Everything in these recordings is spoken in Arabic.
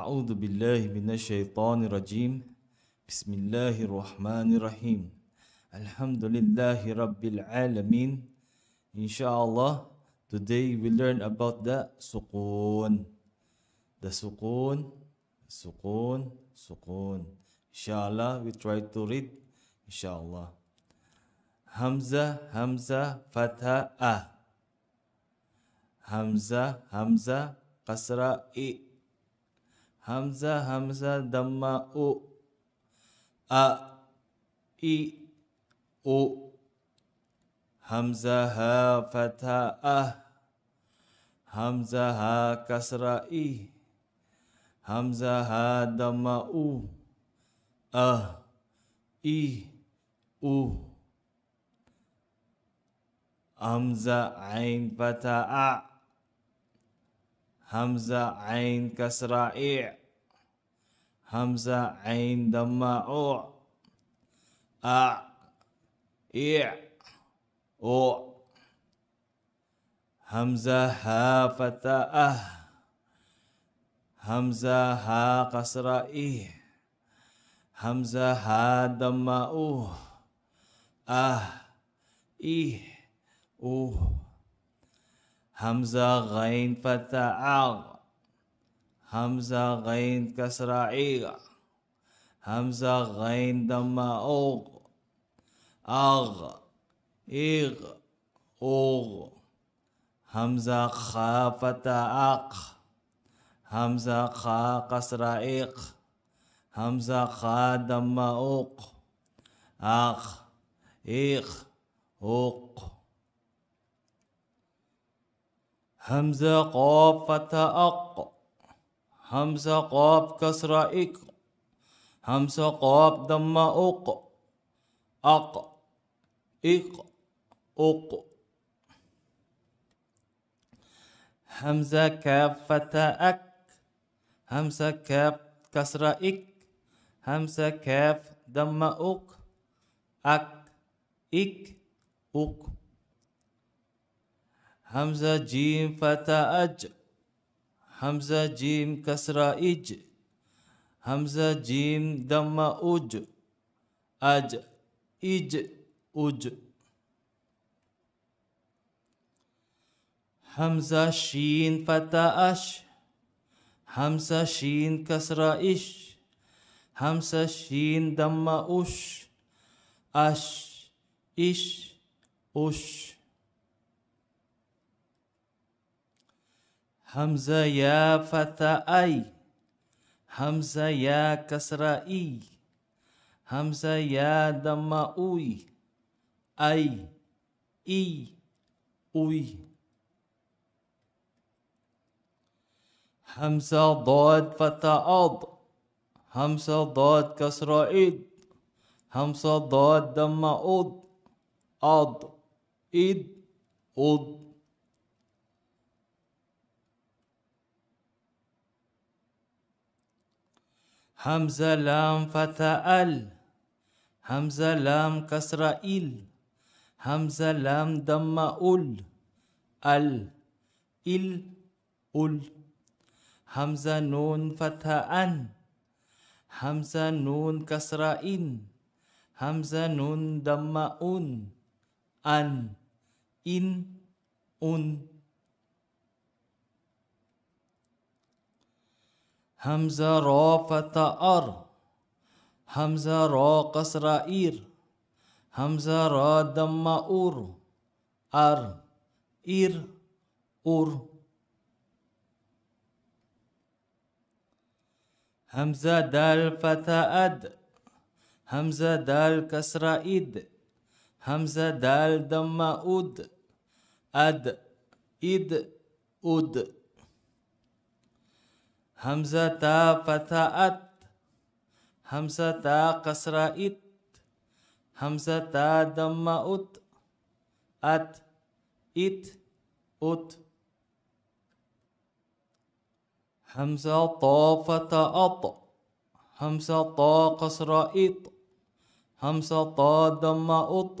أعوذ بالله من الشيطان الرجيم بسم الله الرحمن الرحيم الحمد لله رب العالمين إن شاء الله today we learn about the sukun the sukun إن شاء الله we try to read إن inshallah hamza همزة fatha a همزة همزة kasra i همزة همزة ضمة أو أ إي أو همزة ها فتحة أه همزة ها كسرة إي همزة ها ضمة أو أه إي أو همزة عين فتحة أ همزة عين كسرة إي همزة عين دم أوع أع إيع أوع همزة ها فتاة أه همزة ها قصر إيه همزة ها دم أوه أه إيه أوه همزة غين فتاة أه همزة غين كسرة عيغة همزة غين ضمة أوغ أغ إيغ أوغ همزة خا فتا أق همزة خا كسرة إيق همزة خا ضمة أوق أخ إخ أوق همزة قاف فتح أق همسة قاب كسرة إك همسة قاب دم أق أق إق أق همزة كاف فتا أك همسة كاف كسرة إك همسة كاف دم أك أك إك أك همزة جيم فتا أج همزة جيم كسرة إج همزة جيم دم أج أج إج أج همزة شين فتا أش همزة شين كسرة إش همزة شين ضمة أش أش إش أش همزة يا فتا أي همزة يا كسرة إي همزة يا دم أوي أي إي أوي همزة ضاد فتا أض همزة ضاد كسرة إد همزة ضاد دم أض أض إد أض همزة لام فتح ال همزة لام كسرة إل همزة لام ضمة أل ال همزه لام دم أل همزة نون فتح أن همزة نون كسرة إن همزة نون دم أن أن إن أن همزة را فتا أر همزة را قصر إير همزة را دم أور أر إير أور همزة دال فتا أد همزة دال كسر إيد همزة دال دم أود أد إد أود همزة تا فتاة أت همزة تا كسرة إت همزة تا ضمة أت أت إت أت همزة طا فتاة أط همزة طا كسرة إت همزة طا ات أت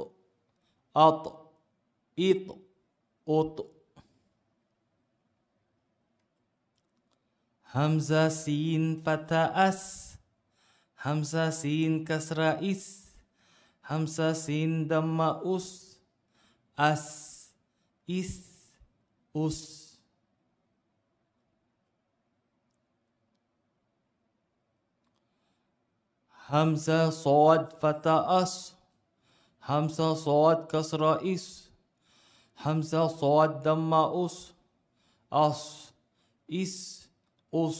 أط إت أت, أت. همزة سين فتا أس همزة سين كسرة إس همزة سين دم أس أس إس أس همزة صاد فتا أس همزة صاد كسرة إس همزة صاد دم أس أس إس قوس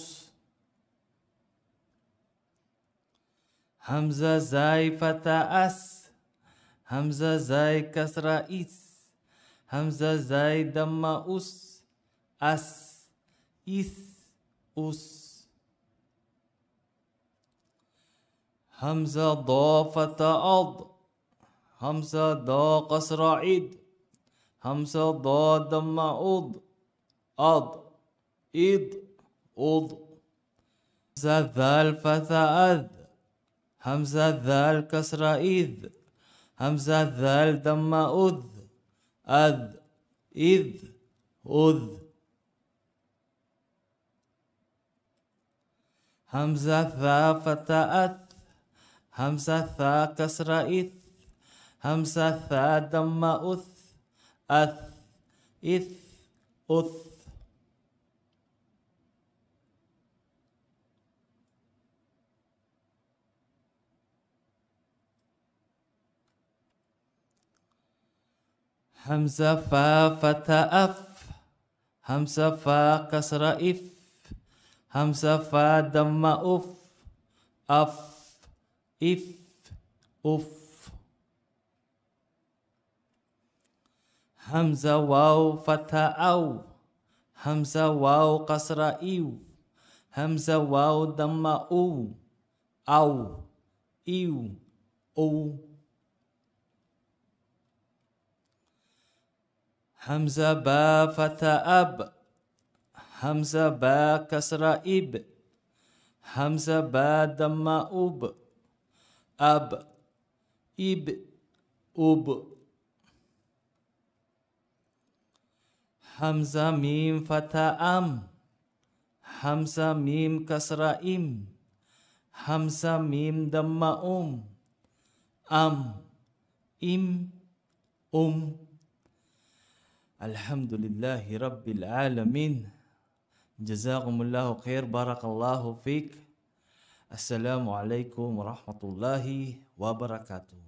همزة زاي فتا أس همزة زاي كسرة إس همزة زاي دم أس أس إس أس همزة ضا أض همزة ضا قسرة عيد همزة ضا دم أض أض إيد. أض همزة ذا فثاء أذ همزة ذا كسر إذ همزة ذا الدم أذ أذ إذ أذ همزة ثاء فتى أث همزة ثاء كسر إث همزة ثاء دم أث أث إث أث همزة فا فتا أف همزة فا قصر إف همزة فا دم أف أف إف أف همزة واو فتا أو همزة واو قصر إيو همزة واو دم أو أو إيو أو همزة با فتى أب همزة با كسر إب همزة با دم أب أب إب أب همزة ميم فتى أم همزة ميم كسر إم همزة ميم دم أم أم إم أم, أم الحمد لله رب العالمين جزاكم الله خير بارك الله فيك السلام عليكم ورحمة الله وبركاته